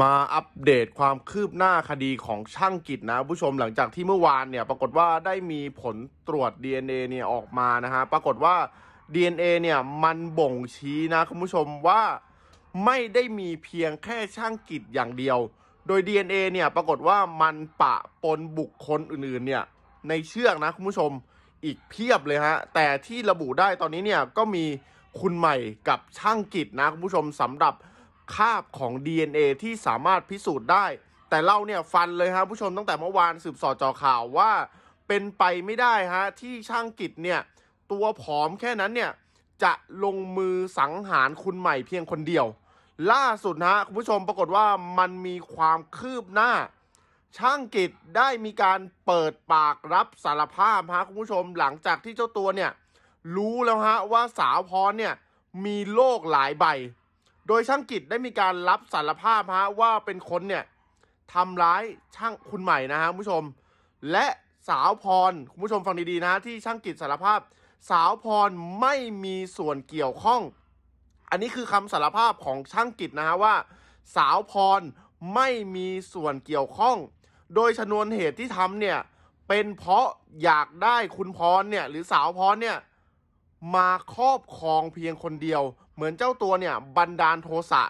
มาอัปเดตความคืบหน้าคดีของช่างกิจนะผู้ชมหลังจากที่เมื่อวานเนี่ยปรากฏว่าได้มีผลตรวจ DNA เนี่ยออกมานะฮะปรากฏว่า DNA เนี่ยมันบ่งชี้นะคุณผู้ชมว่าไม่ได้มีเพียงแค่ช่างกิจอย่างเดียว โดย DNA เนี่ยปรากฏว่ามันปะปนบุคคลอื่นๆเนี่ยในเชือกนะคุณผู้ชมอีกเพียบเลยฮะแต่ที่ระบุได้ตอนนี้เนี่ยก็มีคุณใหม่กับช่างกิจนะคุณผู้ชมสำหรับคาบของ DNA ที่สามารถพิสูจน์ได้ แต่เราเนี่ย ฟันเลยฮะผู้ชม ตั้งแต่เมื่อวานสืบสอดจอข่าวว่าเป็นไปไม่ได้ฮะที่ช่างกิจเนี่ย ตัวผอมแค่นั้นเนี่ย จะลงมือสังหารคุณใหม่เพียงคนเดียว ล่าสุดฮะคุณผู้ชมปรากฏว่ามันมีความคืบหน้า ช่างกิจได้มีการเปิดปากรับสารภาพ ฮะคุณผู้ชมหลังจากที่เจ้าตัวเนี่ยรู้แล้วฮะว่าสาวพรเนี่ยมีโรคหลายใบโดยช่างกิจได้มีการรับสารภาพฮะว่าเป็นคนเนี่ยทำร้ายช่างคุณใหม่นะฮะคุณผู้ชม และสาวพรคุณผู้ชมฟังดีๆนะที่ช่างกิจสารภาพ สาวพรไม่มีส่วนเกี่ยวข้อง อันนี้คือคำสารภาพของช่างกิจนะฮะว่า สาวพรไม่มีส่วนเกี่ยวข้อง โดยชนวนเหตุที่ทำเนี่ย เป็นเพราะอยากได้คุณพรเนี่ยหรือสาวพรเนี่ยมาครอบครองเพียงคนเดียว เหมือนเจ้าตัวเนี่ยบันดาลโทสะ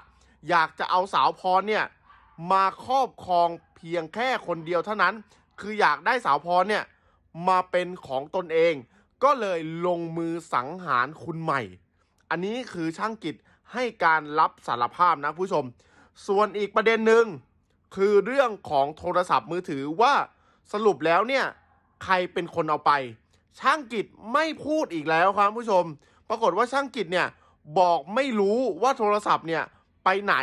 อยากจะเอาสาวพรเนี่ย มาครอบครองเพียงแค่คนเดียวเท่านั้น คืออยากได้สาวพรเนี่ย มาเป็นของตนเอง ก็เลยลงมือสังหารคุณใหม่ อันนี้คือช่างกิจให้การรับสารภาพนะผู้ชม ส่วนอีกประเด็นหนึ่ง คือเรื่องของโทรศัพท์มือถือว่าสรุปแล้วเนี่ยใครเป็นคนเอาไปช่างกิจไม่พูดอีกแล้วครับผู้ชม ปรากฏว่าช่างกิจเนี่ย บอกไม่รู้ว่าโทรศัพท์เนี่ยไปไหน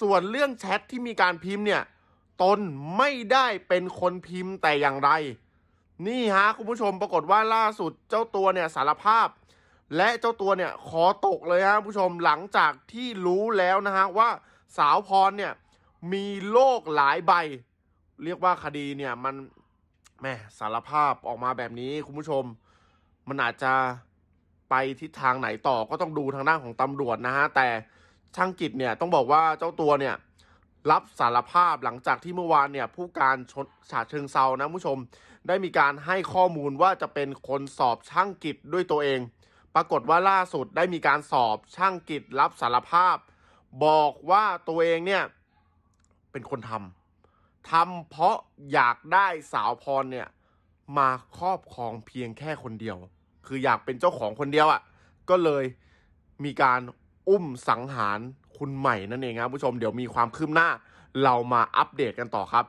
ส่วนเรื่องแชทที่มีการพิมพ์เนี่ยตนไม่ได้เป็นคนพิมพ์แต่อย่างไร นี่ฮะคุณผู้ชม ปรากฏว่าล่าสุดเจ้าตัวเนี่ยสารภาพ และเจ้าตัวเนี่ยขอตกเลยฮะผู้ชมหลังจากที่รู้แล้วนะฮะว่าสาวพรเนี่ยมีโรคหลายใบ เรียกว่าคดีเนี่ยมันแม่สารภาพออกมาแบบนี้คุณผู้ชม มันอาจจะไปทิศทางไหนต่อก็ต้องดูทางด้านของตำรวจนะฮะแต่ช่างกิจเนี่ยต้องบอกว่าเจ้าตัวเนี่ย รับสารภาพหลังจากที่เมื่อวานเนี่ย ผู้การฉาเชิงเซานะผู้ชม ได้มีการให้ข้อมูลว่าจะเป็นคนสอบช่างกิจด้วยตัวเอง ปรากฏว่าล่าสุดได้มีการสอบช่างกิจรับสารภาพ บอกว่าตัวเองเนี่ยเป็นคนทำทำเพราะอยากได้สาวพรเนี่ย มาครอบครองเพียงแค่คนเดียว คืออยากเป็นเจ้าของคนเดียวอะ่ะ ก็เลยมีการอุ้มสังหารคุณใหม่นั่นเองครับผู้ชมเดี๋ยวมีความคืบหน้า เรามาอัปเดตกันต่อครับ